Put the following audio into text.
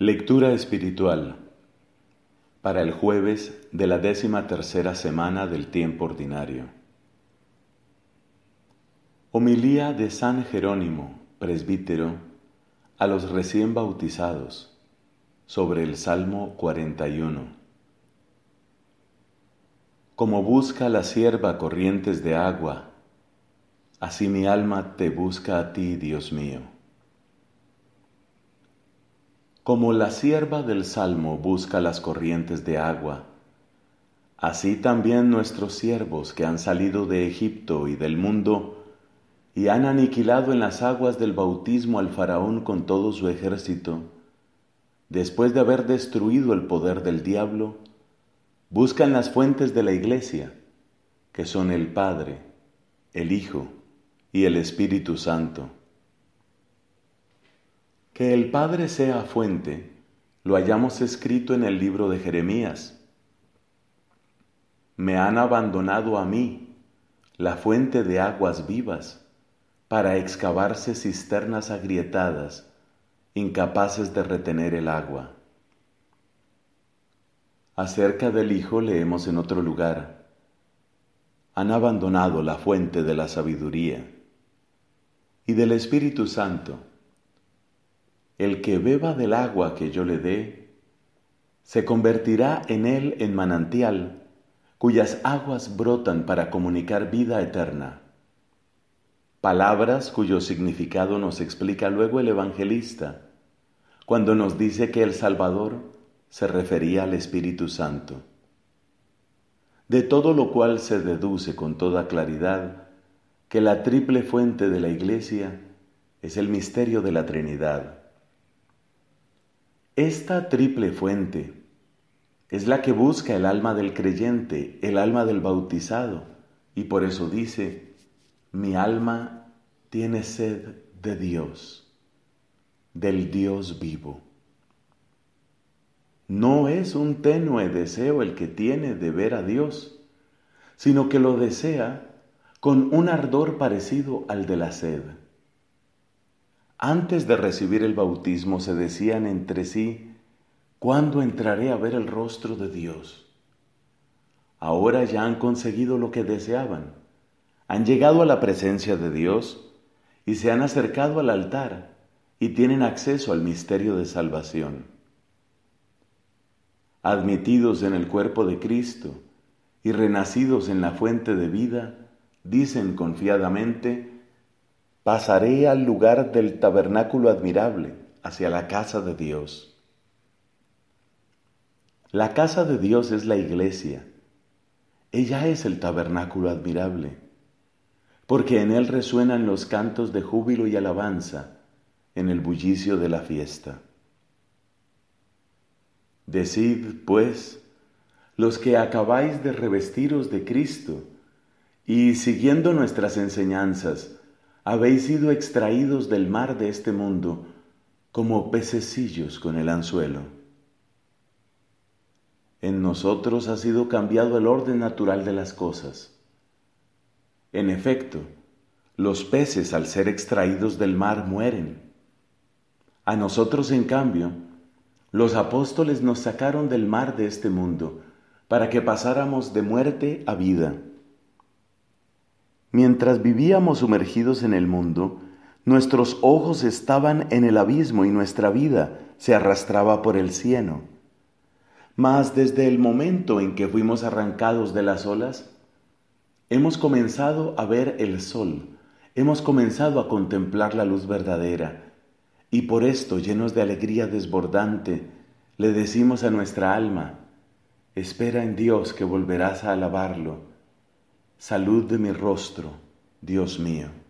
Lectura espiritual para el jueves de la décima tercera semana del tiempo ordinario. Homilía de San Jerónimo, presbítero, a los recién bautizados sobre el Salmo 41. Como busca la sierva corrientes de agua, así mi alma te busca a ti, Dios mío. Como la sierva del Salmo busca las corrientes de agua, así también nuestros siervos que han salido de Egipto y del mundo y han aniquilado en las aguas del bautismo al faraón con todo su ejército, después de haber destruido el poder del diablo, buscan las fuentes de la iglesia, que son el Padre, el Hijo y el Espíritu Santo. Que el Padre sea fuente, lo hayamos escrito en el libro de Jeremías. Me han abandonado a mí, la fuente de aguas vivas, para excavarse cisternas agrietadas, incapaces de retener el agua. Acerca del Hijo leemos en otro lugar. Han abandonado la fuente de la sabiduría y del Espíritu Santo el que beba del agua que yo le dé, se convertirá en él en manantial, cuyas aguas brotan para comunicar vida eterna. Palabras cuyo significado nos explica luego el evangelista, cuando nos dice que el Salvador se refería al Espíritu Santo. De todo lo cual se deduce con toda claridad que la triple fuente de la Iglesia es el misterio de la Trinidad esta triple fuente es la que busca el alma del creyente, el alma del bautizado, y por eso dice, mi alma tiene sed de Dios, del Dios vivo. No es un tenue deseo el que tiene de ver a Dios, sino que lo desea con un ardor parecido al de la sed. Antes de recibir el bautismo se decían entre sí, ¿cuándo entraré a ver el rostro de Dios? Ahora ya han conseguido lo que deseaban, han llegado a la presencia de Dios y se han acercado al altar y tienen acceso al misterio de salvación. Admitidos en el cuerpo de Cristo y renacidos en la fuente de vida, dicen confiadamente, pasaré al lugar del tabernáculo admirable, hacia la casa de Dios. La casa de Dios es la iglesia. Ella es el tabernáculo admirable, porque en él resuenan los cantos de júbilo y alabanza en el bullicio de la fiesta. Decid, pues, los que acabáis de revestiros de Cristo, y siguiendo nuestras enseñanzas, habéis sido extraídos del mar de este mundo como pececillos con el anzuelo. En nosotros ha sido cambiado el orden natural de las cosas. En efecto, los peces al ser extraídos del mar mueren. A nosotros, en cambio, los apóstoles nos sacaron del mar de este mundo para que pasáramos de muerte a vida. Mientras vivíamos sumergidos en el mundo, nuestros ojos estaban en el abismo y nuestra vida se arrastraba por el cielo. Mas desde el momento en que fuimos arrancados de las olas, hemos comenzado a ver el sol, hemos comenzado a contemplar la luz verdadera, y por esto, llenos de alegría desbordante, le decimos a nuestra alma, espera en Dios que volverás a alabarlo salud de mi rostro, Dios mío.